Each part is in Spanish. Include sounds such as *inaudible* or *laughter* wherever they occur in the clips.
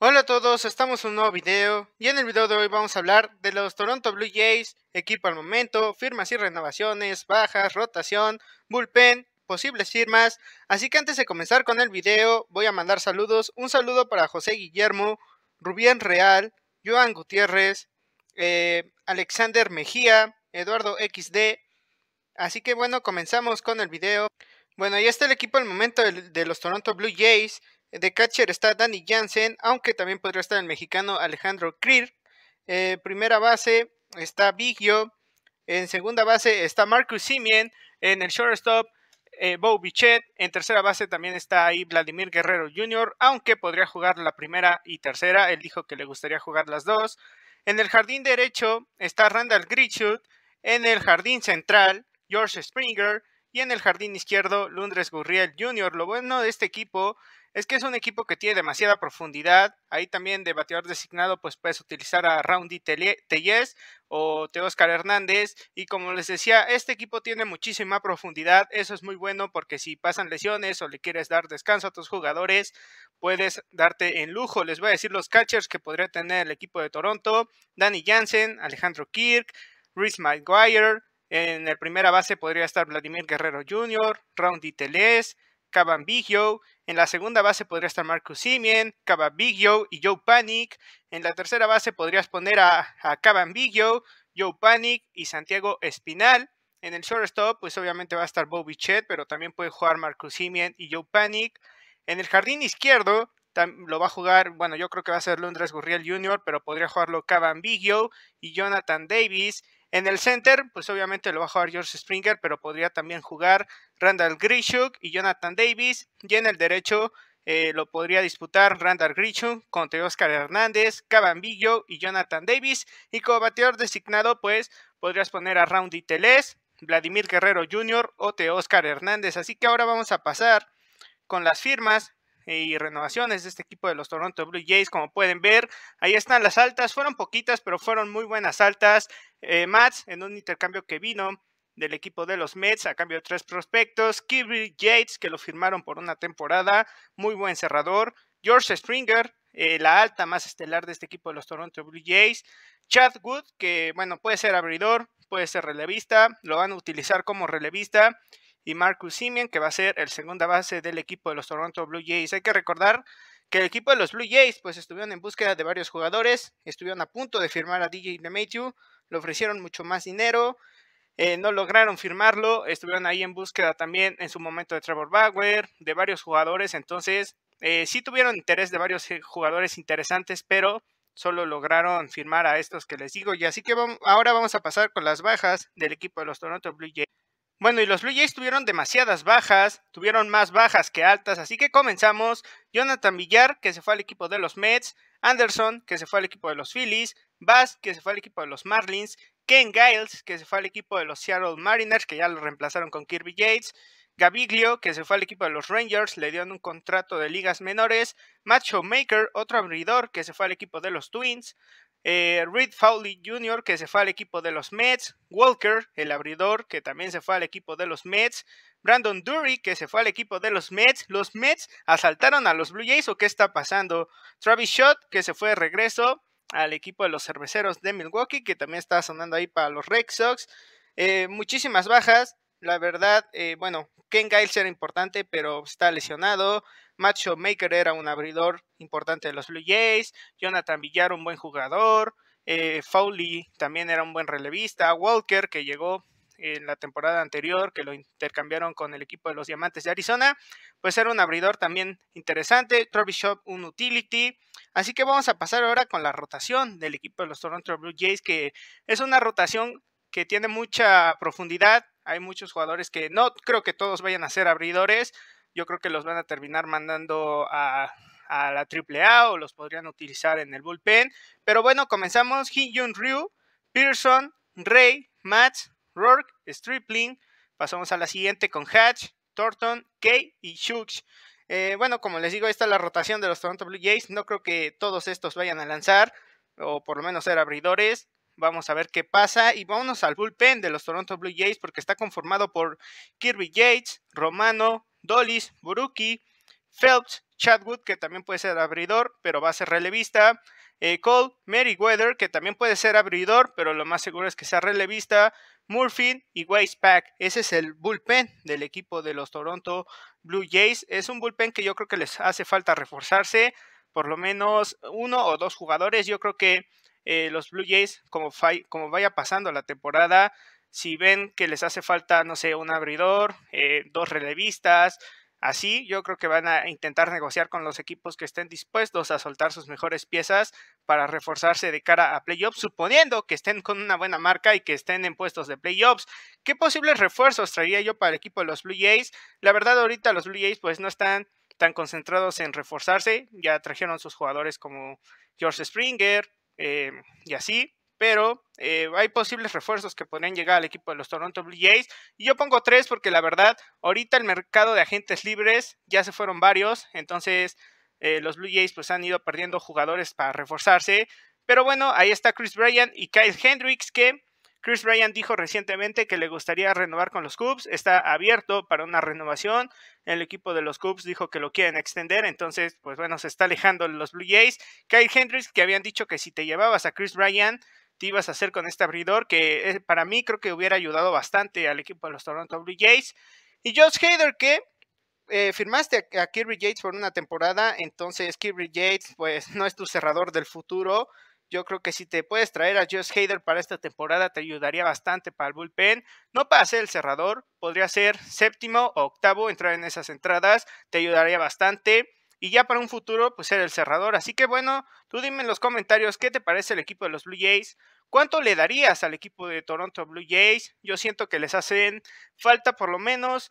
Hola a todos, estamos en un nuevo video y en el video de hoy vamos a hablar de los Toronto Blue Jays, equipo al momento, firmas y renovaciones, bajas, rotación, bullpen, posibles firmas. Así que antes de comenzar con el video voy a mandar saludos. Un saludo para José Guillermo, Rubén Real, Joan Gutiérrez, eh, Alexander Mejía, Eduardo XD. Así que bueno, comenzamos con el video. Bueno, ya está el equipo al momento de los Toronto Blue Jays. De catcher está Danny Jansen, aunque también podría estar el mexicano Alejandro Krier. Eh, primera base está Biggio. En segunda base está Marcus Simien. En el shortstop, eh, Bichette. En tercera base también está ahí Vladimir Guerrero Jr., aunque podría jugar la primera y tercera. Él dijo que le gustaría jugar las dos. En el jardín derecho está Randall Grichut. En el jardín central, George Springer. Y en el jardín izquierdo, Londres Gurriel Jr. Lo bueno de este equipo es que es un equipo que tiene demasiada profundidad. Ahí también de bateador designado, pues puedes utilizar a Roundy Tellez o Teóscar Hernández. Y como les decía, este equipo tiene muchísima profundidad. Eso es muy bueno porque si pasan lesiones o le quieres dar descanso a tus jugadores, puedes darte en lujo. Les voy a decir los catchers que podría tener el equipo de Toronto: Danny Jansen, Alejandro Kirk, Rhys McGuire. En la primera base podría estar Vladimir Guerrero Jr., Roundy Teles, Caban Biggio. En la segunda base podría estar Marcus Simien, Caban Biggio y Joe Panic. En la tercera base podrías poner a, Caban Biggio, Joe Panic y Santiago Espinal. En el shortstop, pues obviamente va a estar Bobby Chet, pero también puede jugar Marcus Simien y Joe Panic. En el jardín izquierdo lo va a jugar, bueno, yo creo que va a ser Londres Gurriel Jr., pero podría jugarlo Caban Biggio y Jonathan Davis. En el center, pues obviamente lo va a jugar George Springer, pero podría también jugar Randall Grishuk y Jonathan Davis. Y en el derecho eh, lo podría disputar Randall Grishuk contra Oscar Hernández, Cabambillo y Jonathan Davis. Y como bateador designado, pues podrías poner a Roundy Teles, Vladimir Guerrero Jr. o Te Hernández. Así que ahora vamos a pasar con las firmas eh, y renovaciones de este equipo de los Toronto Blue Jays. Como pueden ver, ahí están las altas. Fueron poquitas, pero fueron muy buenas altas eh, Mats en un intercambio que vino del equipo de los Mets a cambio de tres prospectos. Kirby Yates, que lo firmaron por una temporada, muy buen cerrador. George Springer, eh, la alta más estelar de este equipo de los Toronto Blue Jays. Chad Wood, que bueno, puede ser abridor, puede ser relevista, lo van a utilizar como relevista. Y Marcus Simeon, que va a ser el segunda base del equipo de los Toronto Blue Jays. Hay que recordar que el equipo de los Blue Jays, pues estuvieron en búsqueda de varios jugadores, estuvieron a punto de firmar a DJ LeMahieu, le ofrecieron mucho más dinero, eh, no lograron firmarlo, estuvieron ahí en búsqueda también en su momento de Trevor Bauer, de varios jugadores, entonces eh, sí tuvieron interés de varios eh, jugadores interesantes, pero solo lograron firmar a estos que les digo. Y así que ahora vamos a pasar con las bajas del equipo de los Toronto Blue Jays. Bueno, y los Blue Jays tuvieron demasiadas bajas, tuvieron más bajas que altas, así que comenzamos. Jonathan Villar, que se fue al equipo de los Mets, Anderson, que se fue al equipo de los Phillies, Bass, que se fue al equipo de los Marlins, Ken Giles, que se fue al equipo de los Seattle Mariners, que ya lo reemplazaron con Kirby Yates, Gaviglio, que se fue al equipo de los Rangers, le dieron un contrato de ligas menores, Macho Maker, otro abridor, que se fue al equipo de los Twins, eh, Reed Fowley Jr., que se fue al equipo de los Mets, Walker, el abridor, que también se fue al equipo de los Mets, Brandon Dury, que se fue al equipo de los Mets, los Mets asaltaron a los Blue Jays, ¿o qué está pasando? Travis Shot, que se fue de regreso, al equipo de los cerveceros de Milwaukee, que también está sonando ahí para los Red Sox. Eh, muchísimas bajas, la verdad, eh, bueno, Ken Giles era importante, pero está lesionado. Macho Maker era un abridor importante de los Blue Jays. Jonathan Villar, un buen jugador. Eh, también era un buen relevista. Walker, que llegó en la temporada anterior, que lo intercambiaron con el equipo de los Diamantes de Arizona, pues era un abridor también interesante, Trophy Shop un utility, así que vamos a pasar ahora con la rotación del equipo de los Toronto Blue Jays, que es una rotación que tiene mucha profundidad, hay muchos jugadores que no creo que todos vayan a ser abridores, yo creo que los van a terminar mandando a a la AAA o los podrían utilizar en el bullpen. Pero bueno, comenzamos. Hyun Ryu, Pearson, Ray, Mats. Rourke, Stripling. Pasamos a la siguiente con Hatch, Thornton, Kay y Shooks. Eh, bueno, como les digo, esta es la rotación de los Toronto Blue Jays. No creo que todos estos vayan a lanzar, o por lo menos ser abridores. Vamos a ver qué pasa. Y vámonos al bullpen de los Toronto Blue Jays, porque está conformado por Kirby Yates, Romano, Dolis, Buruki, Phelps, Chadwood, que también puede ser abridor, pero va a ser relevista. Eh, Cole, Meriwether, que también puede ser abridor, pero lo más seguro es que sea relevista. Murphy y Pack, Ese es el bullpen del equipo de los Toronto Blue Jays. Es un bullpen que yo creo que les hace falta reforzarse, por lo menos uno o dos jugadores. Yo creo que eh, los Blue Jays, como, vaya pasando la temporada, si ven que les hace falta, no sé, un abridor, eh, dos relevistas, Así, yo creo que van a intentar negociar con los equipos que estén dispuestos a soltar sus mejores piezas para reforzarse de cara a playoffs, suponiendo que estén con una buena marca y que estén en puestos de playoffs. ¿Qué posibles refuerzos traería yo para el equipo de los Blue Jays? La verdad, ahorita los Blue Jays pues no están tan concentrados en reforzarse. Ya trajeron sus jugadores como George Springer eh, y así pero eh, hay posibles refuerzos que podrían llegar al equipo de los Toronto Blue Jays. Y yo pongo tres porque la verdad, ahorita el mercado de agentes libres ya se fueron varios, entonces eh, los Blue Jays pues han ido perdiendo jugadores para reforzarse. Pero bueno, ahí está Chris Bryant y Kyle Hendricks que Chris Bryant dijo recientemente que le gustaría renovar con los Cubs, está abierto para una renovación. El equipo de los Cubs dijo que lo quieren extender, entonces, pues bueno, se está alejando los Blue Jays. Kyle Hendricks, que habían dicho que si te llevabas a Chris Bryant te ibas a hacer con este abridor, que eh, para mí creo que hubiera ayudado bastante al equipo de los Toronto Blue Y Josh Hader, que eh, firmaste a, Kirby Yates por una temporada, entonces Kirby Yates, pues *laughs* no es tu cerrador del futuro. Yo creo que si te puedes traer a Josh Hader para esta temporada, te ayudaría bastante para el bullpen. No para ser el cerrador, podría ser séptimo o octavo, entrar en esas entradas, te ayudaría bastante y ya para un futuro pues ser el cerrador. Así que bueno, tú dime en los comentarios qué te parece el equipo de los Blue Jays, cuánto le darías al equipo de Toronto Blue Jays. Yo siento que les hacen falta por lo menos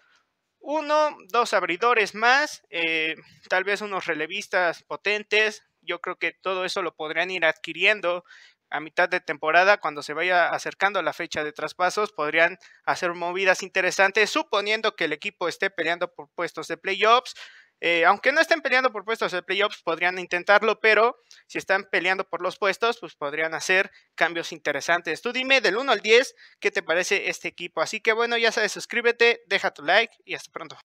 uno, dos abridores más, eh, tal vez unos relevistas potentes. Yo creo que todo eso lo podrían ir adquiriendo a mitad de temporada, cuando se vaya acercando la fecha de traspasos, podrían hacer movidas interesantes, suponiendo que el equipo esté peleando por puestos de playoffs. Eh, aunque no estén peleando por puestos de playoffs, podrían intentarlo, pero si están peleando por los puestos, pues podrían hacer cambios interesantes. Tú dime del 1 al 10 qué te parece este equipo. Así que bueno, ya sabes, suscríbete, deja tu like y hasta pronto.